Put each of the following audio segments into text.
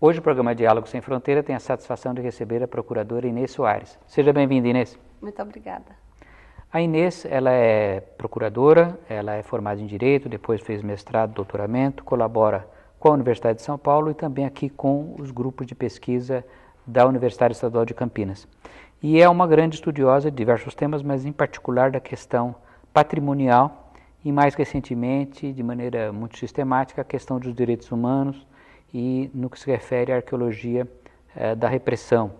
Hoje o programa Diálogo Sem Fronteira tem a satisfação de receber a procuradora Inês Soares. Seja bem-vinda, Inês. Muito obrigada. A Inês, ela é procuradora, ela é formada em Direito, depois fez mestrado, doutoramento, colabora com a Universidade de São Paulo e também aqui com os grupos de pesquisa da Universidade Estadual de Campinas. E é uma grande estudiosa de diversos temas, mas em particular da questão patrimonial e mais recentemente, de maneira muito sistemática, a questão dos direitos humanos, e no que se refere à arqueologia eh, da repressão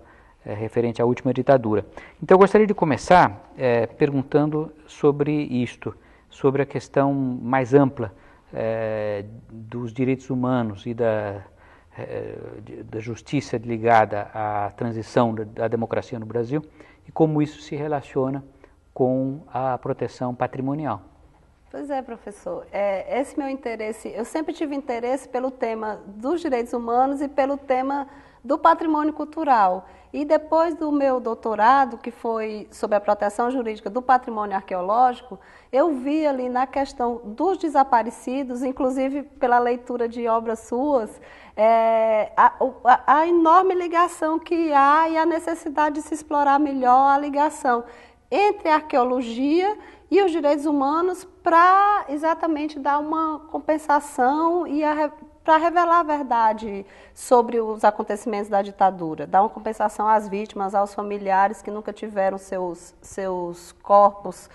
eh, referente à última ditadura. Então, eu gostaria de começar eh, perguntando sobre isto, sobre a questão mais ampla eh, dos direitos humanos e da, eh, da justiça ligada à transição da democracia no Brasil e como isso se relaciona com a proteção patrimonial. Pois é, professor. É, esse meu interesse, eu sempre tive interesse pelo tema dos direitos humanos e pelo tema do patrimônio cultural. E depois do meu doutorado, que foi sobre a proteção jurídica do patrimônio arqueológico, eu vi ali na questão dos desaparecidos, inclusive pela leitura de obras suas, é, a, a, a, enorme ligação que há e a necessidade de se explorar melhor a ligação entre a arqueologia e os direitos humanos para exatamente dar uma compensação e para revelar a verdade sobre os acontecimentos da ditadura, dar uma compensação às vítimas, aos familiares que nunca tiveram seus, seus corpos,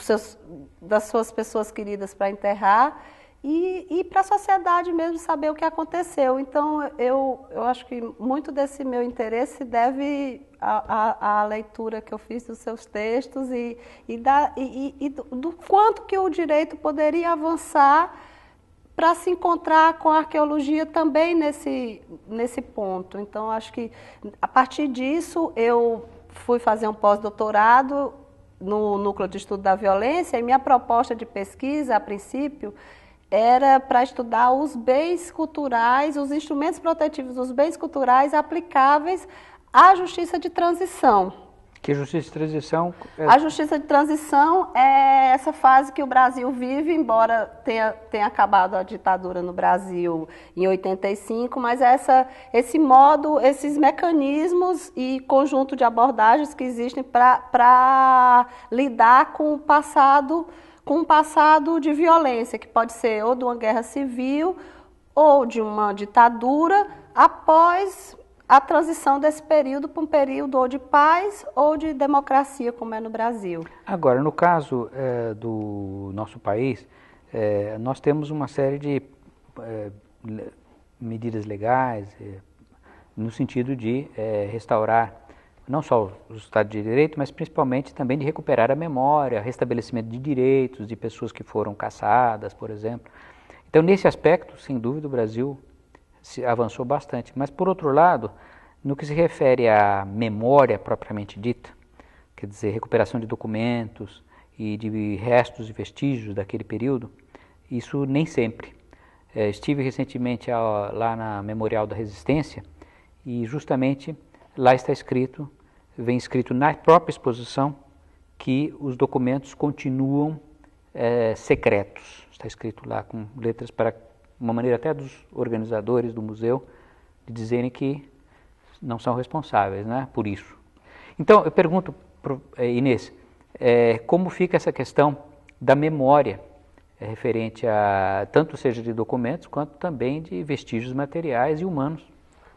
seus, das suas pessoas queridas para enterrar e, e para a sociedade mesmo saber o que aconteceu. Então, eu, eu acho que muito desse meu interesse deve à, leitura que eu fiz dos seus textos e, e, da, e, e do, do quanto que o direito poderia avançar para se encontrar com a arqueologia também nesse, nesse ponto. Então, acho que a partir disso eu fui fazer um pós-doutorado no Núcleo de Estudo da Violência e minha proposta de pesquisa, a princípio, era para estudar os bens culturais, os instrumentos protetivos dos bens culturais aplicáveis à justiça de transição. Que justiça de transição? É... A justiça de transição é essa fase que o Brasil vive, embora tenha, tenha acabado a ditadura no Brasil em 85, mas essa, esse modo, esses mecanismos e conjunto de abordagens que existem para lidar com o passado com um passado de violência, que pode ser ou de uma guerra civil ou de uma ditadura, após a transição desse período para um período ou de paz ou de democracia, como é no Brasil. Agora, no caso é, do nosso país, é, nós temos uma série de é, medidas legais no sentido de restaurar não só o Estado de Direito, mas principalmente também de recuperar a memória, restabelecimento de direitos de pessoas que foram caçadas, por exemplo. Então, nesse aspecto, sem dúvida, o Brasil se avançou bastante. Mas, por outro lado, no que se refere à memória propriamente dita, quer dizer, recuperação de documentos e de restos e vestígios daquele período, isso nem sempre. Eh, estive recentemente ah, lá na Memorial da Resistência e justamente lá está escrito, vem escrito na própria exposição, que os documentos continuam é, secretos. Está escrito lá com letras para uma maneira até dos organizadores do museu de dizerem que não são responsáveis né, por isso. Então, eu pergunto, é, Inês, é, como fica essa questão da memória é, referente a tanto seja de documentos quanto também de vestígios materiais e humanos?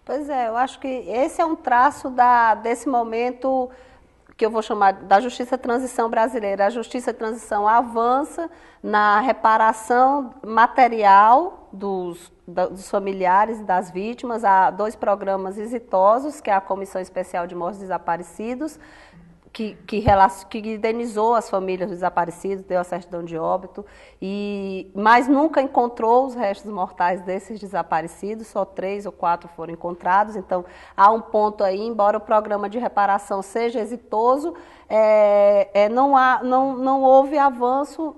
Pois é, eu acho que esse é um traço da, desse momento que eu vou chamar da justiça transição brasileira. A justiça transição avança na reparação material dos, dos familiares das vítimas. Há dois programas exitosos, que é a Comissão Especial de Mortos Desaparecidos que, que, que indenizou as famílias dos desaparecidos, deu a certidão de óbito, e, mas nunca encontrou os restos mortais desses desaparecidos, só três ou quatro foram encontrados. Então, há um ponto aí, embora o programa de reparação seja exitoso, é, é, não, há, não, não houve avanço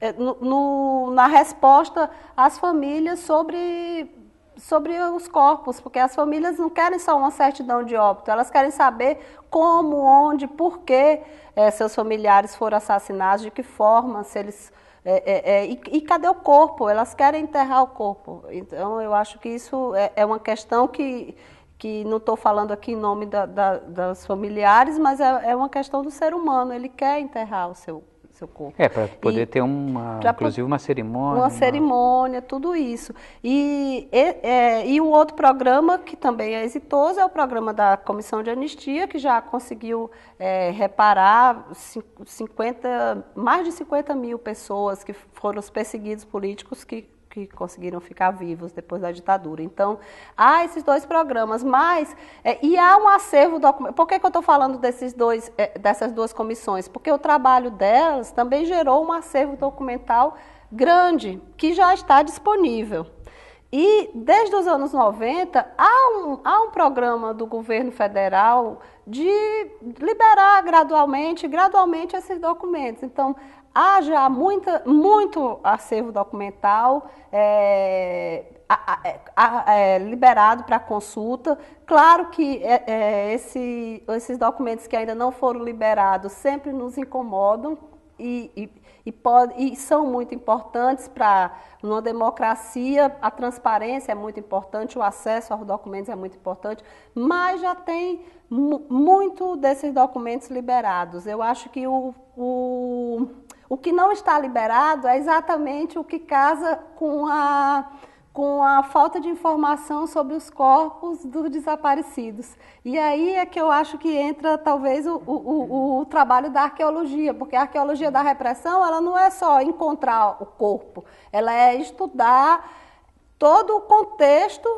é, no, no, na resposta às famílias sobre sobre os corpos, porque as famílias não querem só uma certidão de óbito, elas querem saber como, onde, por que é, seus familiares foram assassinados, de que forma, se eles. É, é, e, e, cadê o corpo? Elas querem enterrar o corpo. Então, eu acho que isso é, é uma questão que, que não estou falando aqui em nome da, da, das familiares, mas é, é, uma questão do ser humano. Ele quer enterrar o seu seu corpo. É, para poder e, ter uma, inclusive uma cerimônia. Uma, cerimônia, tudo isso. E, e, é, e o outro programa, que também é exitoso, é o programa da Comissão de Anistia, que já conseguiu é, reparar 50, mais de 50 mil pessoas que foram os perseguidos políticos que que conseguiram ficar vivos depois da ditadura. Então, há esses dois programas, mas é, e há um acervo documental. Por que, que eu estou falando desses dois, é, dessas duas comissões? Porque o trabalho delas também gerou um acervo documental grande, que já está disponível. E desde os anos 90 há um, há um programa do governo federal de liberar gradualmente, gradualmente esses documentos. Então, ah, há já muita, muito acervo documental é, a, a, é, a, é, liberado para consulta. Claro que é, é, esse, esses documentos que ainda não foram liberados sempre nos incomodam e, e, e, pode, e são muito importantes para uma democracia. A transparência é muito importante, o acesso aos documentos é muito importante, mas já tem muito desses documentos liberados. Eu acho que o, o o que não está liberado é exatamente o que casa com a com a falta de informação sobre os corpos dos desaparecidos. E aí é que eu acho que entra talvez o, o, o, trabalho da arqueologia, porque a arqueologia da repressão ela não é só encontrar o corpo, ela é estudar todo o contexto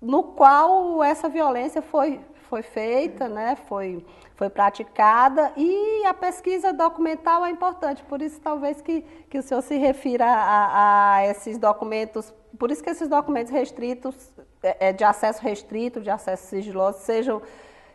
no qual essa violência foi foi feita, né, foi, foi praticada e a pesquisa documental é importante, por isso talvez que, que o senhor se refira a, a esses documentos, por isso que esses documentos restritos, é, é de acesso restrito, de acesso sigiloso, sejam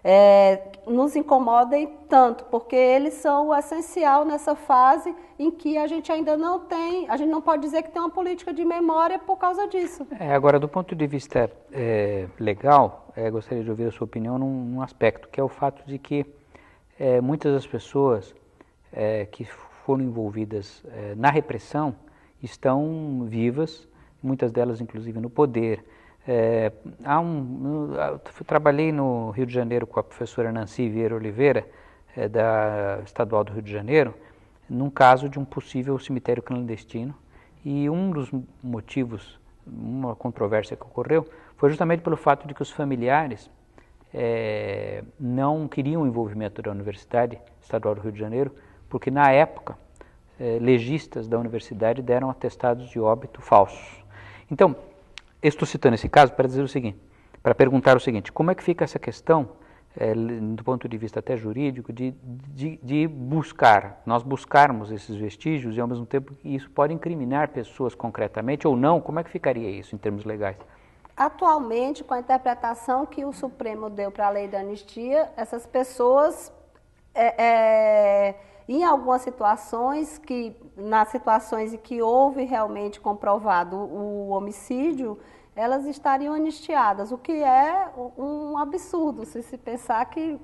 é, nos incomodem tanto, porque eles são o essencial nessa fase em que a gente ainda não tem, a gente não pode dizer que tem uma política de memória por causa disso. É, agora, do ponto de vista é, legal, é, gostaria de ouvir a sua opinião num, num, aspecto, que é o fato de que é, muitas das pessoas é, que foram envolvidas na repressão estão vivas, muitas delas inclusive no poder. É, há um, eu trabalhei no Rio de Janeiro com a professora Nancy Vieira Oliveira, é, da Estadual do Rio de Janeiro, num caso de um possível cemitério clandestino. E um dos motivos, uma controvérsia que ocorreu, foi justamente pelo fato de que os familiares é, não queriam o envolvimento da Universidade Estadual do Rio de Janeiro, porque na época é, legistas da universidade deram atestados de óbito falsos. Então, estou citando esse caso para dizer o seguinte, para perguntar o seguinte, como é que fica essa questão, é, do ponto de vista até jurídico, de, de, de, buscar, nós buscarmos esses vestígios e ao mesmo tempo isso pode incriminar pessoas concretamente ou não, como é que ficaria isso em termos legais? Atualmente, com a interpretação que o Supremo deu para a lei da anistia, essas pessoas... É, é em algumas situações que, nas situações em que houve realmente comprovado o homicídio, elas estariam anistiadas, o que é um absurdo se se pensar que,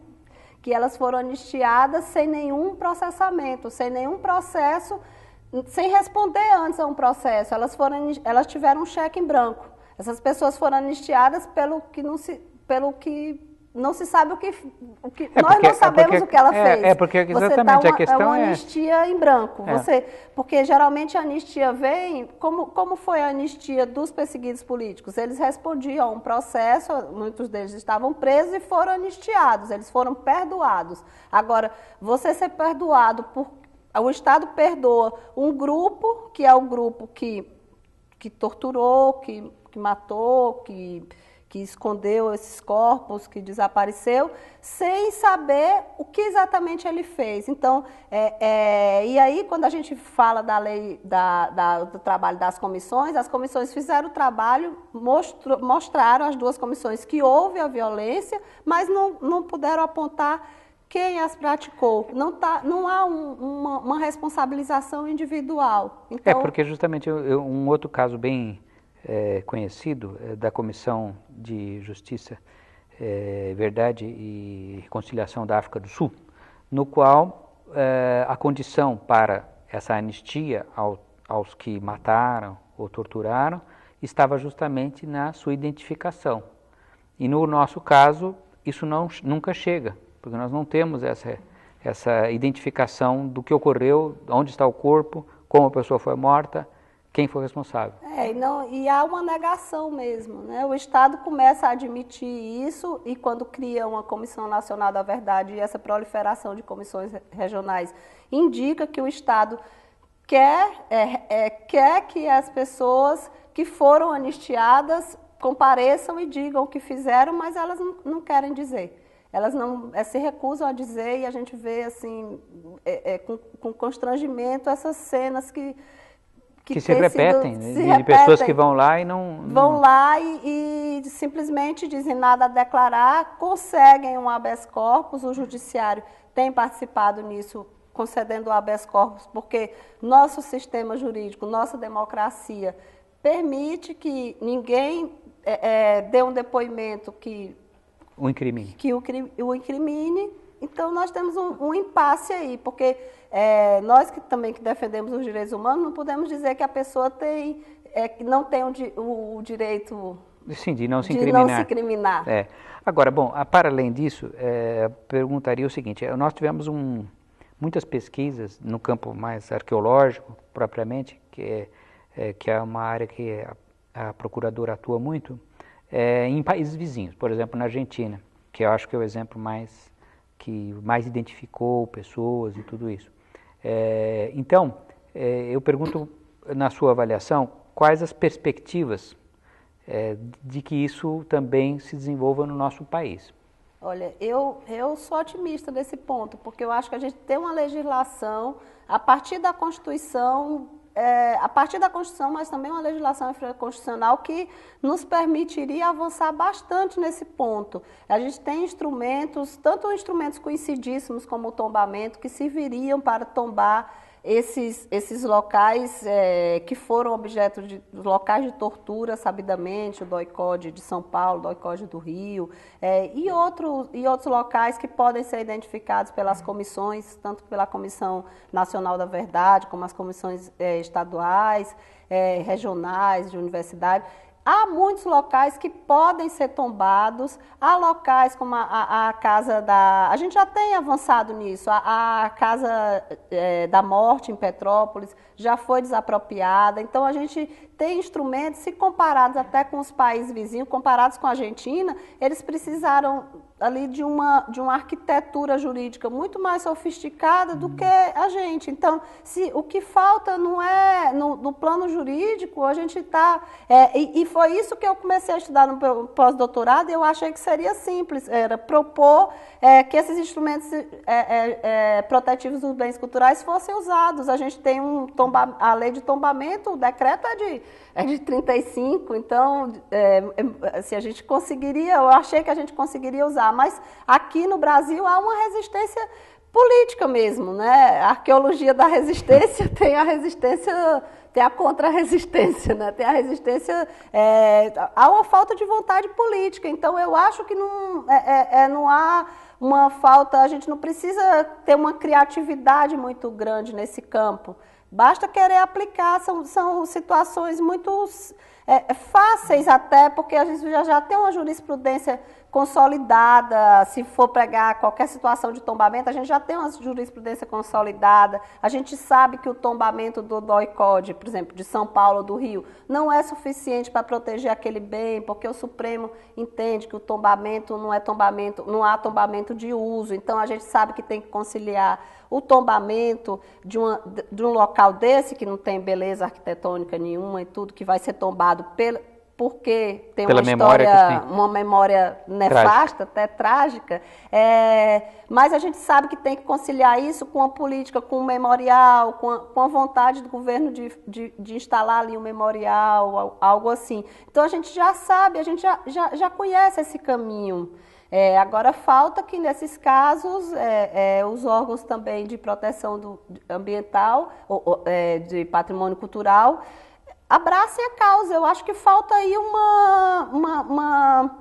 que elas foram anistiadas sem nenhum processamento, sem nenhum processo, sem responder antes a um processo. Elas, foram, elas tiveram um cheque em branco. Essas pessoas foram anistiadas pelo que, não se, pelo que não se sabe o que, o que é nós não sabemos é porque, o que ela é, fez. É porque exatamente tá uma, a é questão é uma anistia em branco. É. Você, porque geralmente a anistia vem como como foi a anistia dos perseguidos políticos. Eles respondiam a um processo, muitos deles estavam presos e foram anistiados, eles foram perdoados. Agora, você ser perdoado por o Estado perdoa um grupo que é o grupo que que torturou, que, que matou, que que escondeu esses corpos, que desapareceu, sem saber o que exatamente ele fez. Então, é, é, e aí quando a gente fala da lei da, da, do trabalho das comissões, as comissões fizeram o trabalho, mostrou, mostraram as duas comissões que houve a violência, mas não, não puderam apontar quem as praticou. Não, tá, não há um, uma, uma, responsabilização individual. É, então, é porque justamente eu, eu, um outro caso bem é, conhecido é, da Comissão de Justiça, é, Verdade e Reconciliação da África do Sul, no qual é, a condição para essa anistia ao, aos que mataram ou torturaram estava justamente na sua identificação. E no nosso caso, isso não, nunca chega, porque nós não temos essa, essa identificação do que ocorreu, onde está o corpo, como a pessoa foi morta, quem foi responsável. É, e, não, e há uma negação mesmo. Né? O Estado começa a admitir isso e quando cria uma Comissão Nacional da Verdade e essa proliferação de comissões regionais indica que o Estado quer, é, é, quer que as pessoas que foram anistiadas compareçam e digam o que fizeram, mas elas não, não querem dizer. Elas não é, se recusam a dizer e a gente vê assim é, é, com, com constrangimento essas cenas que que, que se repetem, sido, né? se de repetem. pessoas que vão lá e não. não... Vão lá e, e, simplesmente dizem nada a declarar, conseguem um habeas corpus, o judiciário tem participado nisso, concedendo o habeas corpus, porque nosso sistema jurídico, nossa democracia, permite que ninguém é, é, dê um depoimento que. O incrimine. Que o, o incrimine. Então, nós temos um, um impasse aí, porque é, nós que também que defendemos os direitos humanos, não podemos dizer que a pessoa tem, é, que não tem o, o, o direito Sim, de não se de incriminar. Não se É. Agora, bom, para além disso, é, perguntaria o seguinte: é, nós tivemos um, muitas pesquisas no campo mais arqueológico, propriamente, que é, é que é uma área que a, a procuradora atua muito, é, em países vizinhos, por exemplo, na Argentina, que eu acho que é o exemplo mais que mais identificou pessoas e tudo isso. É, então, é, eu pergunto, na sua avaliação, quais as perspectivas é, de que isso também se desenvolva no nosso país? Olha, eu, eu sou otimista nesse ponto, porque eu acho que a gente tem uma legislação, a partir da Constituição, é, a partir da Constituição, mas também uma legislação constitucional que nos permitiria avançar bastante nesse ponto. A gente tem instrumentos, tanto instrumentos coincidíssimos como o tombamento, que serviriam para tombar esses, esses locais é, que foram objeto de locais de tortura, sabidamente, o doicode de São Paulo, doicode do Rio, é, e, outro, e outros locais que podem ser identificados pelas comissões, tanto pela Comissão Nacional da Verdade, como as comissões é, estaduais, é, regionais, de universidade. Há muitos locais que podem ser tombados, há locais como a, a, a Casa da. A gente já tem avançado nisso, a, a Casa é, da Morte em Petrópolis já foi desapropriada, então a gente tem instrumentos, se comparados até com os países vizinhos, comparados com a Argentina, eles precisaram ali de uma, de uma arquitetura jurídica muito mais sofisticada do que a gente. Então, se o que falta não é no, no plano jurídico, a gente está. É, e, e, foi isso que eu comecei a estudar no pós-doutorado, e eu achei que seria simples, era propor é, que esses instrumentos é, é, é, protetivos dos bens culturais fossem usados. A gente tem um tomba, a lei de tombamento, o decreto é de, é de 35, então é, se a gente conseguiria, eu achei que a gente conseguiria usar lá, mas aqui no Brasil há uma resistência política mesmo, né? A arqueologia da resistência tem a resistência, tem a contra-resistência, né? Tem a resistência, é, há uma falta de vontade política. Então eu acho que não, é, é, é não há uma falta, a gente não precisa ter uma criatividade muito grande nesse campo. Basta querer aplicar, são, são situações muito é, é, fáceis até, porque a gente já, já tem uma jurisprudência consolidada, se for pregar qualquer situação de tombamento, a gente já tem uma jurisprudência consolidada, a gente sabe que o tombamento do DOI-CODE, por exemplo, de São Paulo, do Rio, não é suficiente para proteger aquele bem, porque o Supremo entende que o tombamento não é tombamento, não há tombamento de uso, então a gente sabe que tem que conciliar o tombamento de, uma, de um local desse, que não tem beleza arquitetônica nenhuma e tudo, que vai ser tombado porque tem Pela uma história, uma memória nefasta, trágica. até trágica, é, mas a gente sabe que tem que conciliar isso com a política, com o memorial, com a, com a vontade do governo de, de, de, instalar ali um memorial, algo assim. Então a gente já sabe, a gente já, já, já conhece esse caminho. É, agora falta que nesses casos é, é, os órgãos também de proteção do, ambiental, ou, é, de patrimônio cultural, abracem a causa. Eu acho que falta aí uma, uma, uma,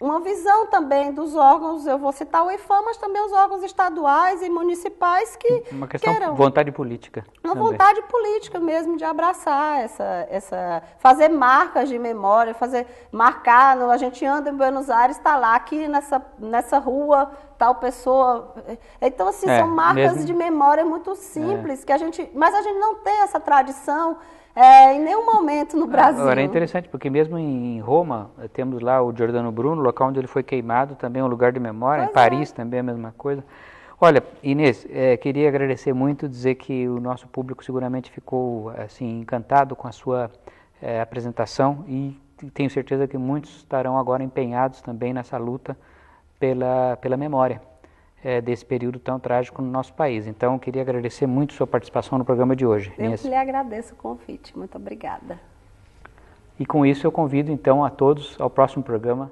uma, visão também dos órgãos, eu vou citar o IFAM, mas também os órgãos estaduais e municipais que Uma questão de vontade política. Uma também. vontade política mesmo de abraçar essa, essa... fazer marcas de memória, fazer marcar, a gente anda em Buenos Aires, está lá, aqui nessa, nessa rua tal pessoa. Então, assim, é, são marcas mesmo... de memória muito é. simples, é. que a gente. Mas a gente não tem essa tradição é, em nenhum momento no Brasil. Agora é interessante, porque mesmo em Roma, eh, temos lá o Giordano Bruno, local onde ele foi queimado, também é um lugar de memória. Pois em é. Paris é. também é a mesma coisa. Olha, Inês, é, queria agradecer muito, dizer que o nosso público seguramente ficou assim encantado com a sua é, apresentação e tenho certeza que muitos estarão agora empenhados também nessa luta pela, pela memória é, desse período tão trágico no nosso país. Então, queria agradecer muito sua participação no programa de hoje. Eu nesse... que lhe agradeço o convite. Muito obrigada. E com isso eu convido então a todos ao próximo programa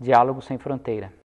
Diálogo Sem Fronteira.